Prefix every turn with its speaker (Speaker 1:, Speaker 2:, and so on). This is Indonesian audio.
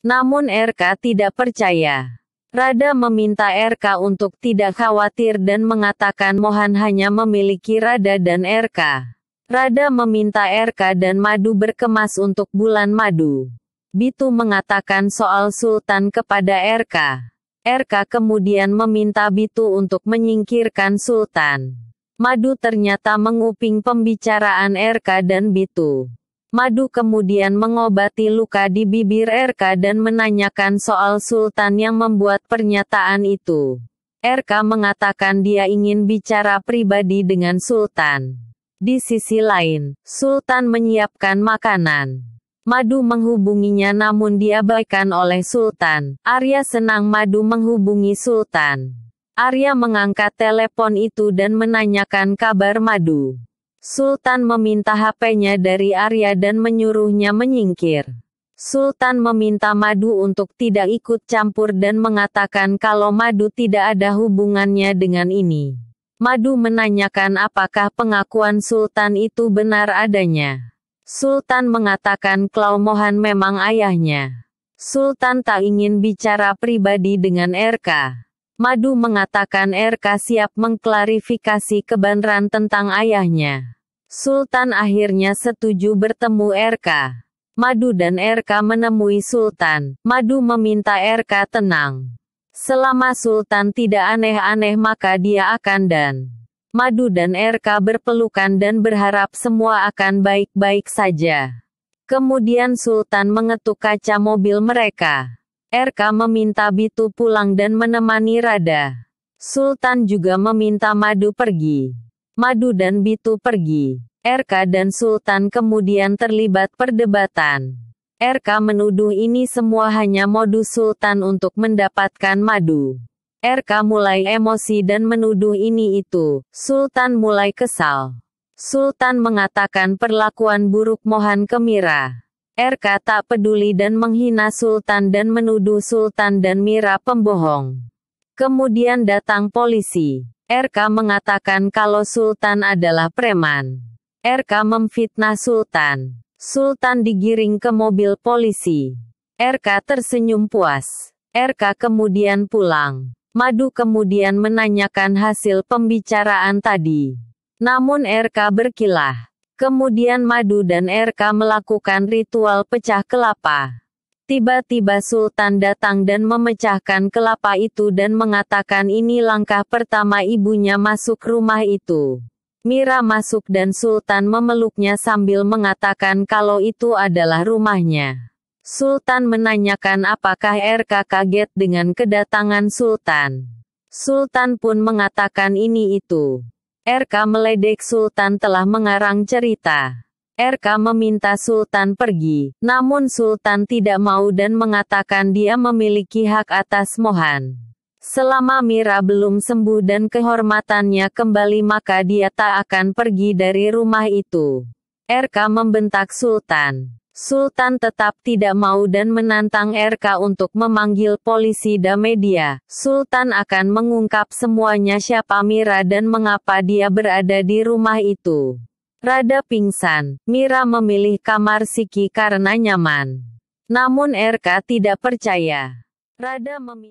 Speaker 1: Namun RK tidak percaya. Rada meminta RK untuk tidak khawatir dan mengatakan Mohan hanya memiliki Rada dan RK. Rada meminta RK dan Madu berkemas untuk bulan madu. Bitu mengatakan soal Sultan kepada RK. RK kemudian meminta Bitu untuk menyingkirkan Sultan. Madu ternyata menguping pembicaraan RK dan Bitu. Madu kemudian mengobati luka di bibir RK dan menanyakan soal Sultan yang membuat pernyataan itu. RK mengatakan dia ingin bicara pribadi dengan Sultan. Di sisi lain, Sultan menyiapkan makanan. Madu menghubunginya namun diabaikan oleh Sultan. Arya senang Madu menghubungi Sultan. Arya mengangkat telepon itu dan menanyakan kabar Madu. Sultan meminta HP-nya dari Arya dan menyuruhnya menyingkir. Sultan meminta Madu untuk tidak ikut campur dan mengatakan kalau Madu tidak ada hubungannya dengan ini. Madu menanyakan apakah pengakuan Sultan itu benar adanya. Sultan mengatakan Mohan memang ayahnya. Sultan tak ingin bicara pribadi dengan RK. Madu mengatakan RK siap mengklarifikasi kebenaran tentang ayahnya. Sultan akhirnya setuju bertemu RK. Madu dan RK menemui Sultan. Madu meminta RK tenang. Selama Sultan tidak aneh-aneh maka dia akan dan. Madu dan RK berpelukan dan berharap semua akan baik-baik saja. Kemudian Sultan mengetuk kaca mobil mereka. RK meminta Bitu pulang dan menemani Rada. Sultan juga meminta Madu pergi. Madu dan Bitu pergi. RK dan Sultan kemudian terlibat perdebatan. RK menuduh ini semua hanya modus Sultan untuk mendapatkan Madu. RK mulai emosi dan menuduh ini itu. Sultan mulai kesal. Sultan mengatakan perlakuan buruk Mohan Kemira. RK er tak peduli dan menghina Sultan dan menuduh Sultan dan Mira pembohong. Kemudian datang polisi. RK mengatakan kalau Sultan adalah preman. RK memfitnah Sultan. Sultan digiring ke mobil polisi. RK tersenyum puas. RK kemudian pulang. Madu kemudian menanyakan hasil pembicaraan tadi. Namun RK berkilah. Kemudian Madu dan RK melakukan ritual pecah kelapa. Tiba-tiba Sultan datang dan memecahkan kelapa itu dan mengatakan ini langkah pertama ibunya masuk rumah itu. Mira masuk dan Sultan memeluknya sambil mengatakan kalau itu adalah rumahnya. Sultan menanyakan apakah RK kaget dengan kedatangan Sultan. Sultan pun mengatakan ini itu. RK meledek Sultan telah mengarang cerita. RK meminta Sultan pergi, namun Sultan tidak mau dan mengatakan dia memiliki hak atas Mohan. Selama Mira belum sembuh dan kehormatannya kembali maka dia tak akan pergi dari rumah itu. RK membentak Sultan. Sultan tetap tidak mau dan menantang RK untuk memanggil polisi dan media. Sultan akan mengungkap semuanya siapa Mira dan mengapa dia berada di rumah itu. Rada pingsan, Mira memilih kamar Siki karena nyaman. Namun RK tidak percaya. Rada meminta